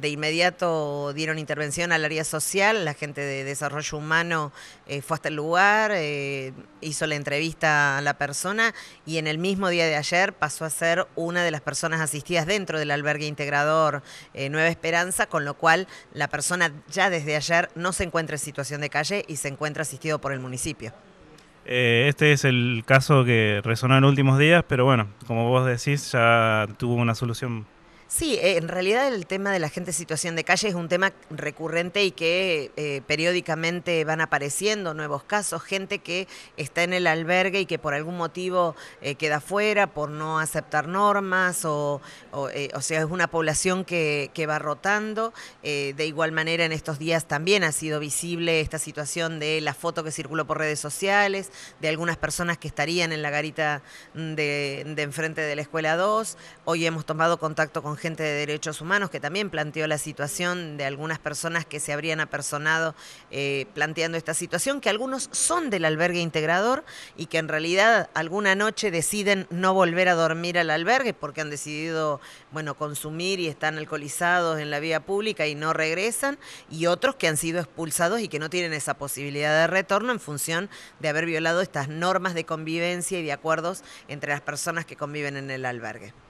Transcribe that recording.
de inmediato dieron intervención al área social, la gente de desarrollo humano eh, fue hasta el lugar, eh, hizo la entrevista a la persona y en el mismo día de ayer pasó a ser una de las personas asistidas dentro del albergue integrador eh, Nueva Esperanza, con lo cual la persona ya desde ayer no se encuentra en situación de calle y se encuentra asistido por el municipio. este es el caso que resonó en últimos días, pero bueno, como vos decís, ya tuvo una solución Sí, eh, en realidad el tema de la gente en situación de calle es un tema recurrente y que eh, periódicamente van apareciendo nuevos casos, gente que está en el albergue y que por algún motivo eh, queda fuera por no aceptar normas o, sea, es una población que, va rotando. de igual manera en estos días también ha sido visible esta situación de la foto que circuló por redes sociales, de algunas personas que estarían en la garita mm, de, de enfrente de la escuela 2. Hoy hemos tomado contacto con gente de derechos humanos que también planteó la situación de algunas personas que se habrían apersonado eh, planteando esta situación, que algunos son del albergue integrador y que en realidad alguna noche deciden no volver a dormir al albergue porque han decidido, bueno, consumir y están alcoholizados en la vía pública y no regresan, y otros que han sido expulsados y que no tienen esa posibilidad de retorno en función de haber violado estas normas de convivencia y de acuerdos entre las personas que conviven en el albergue.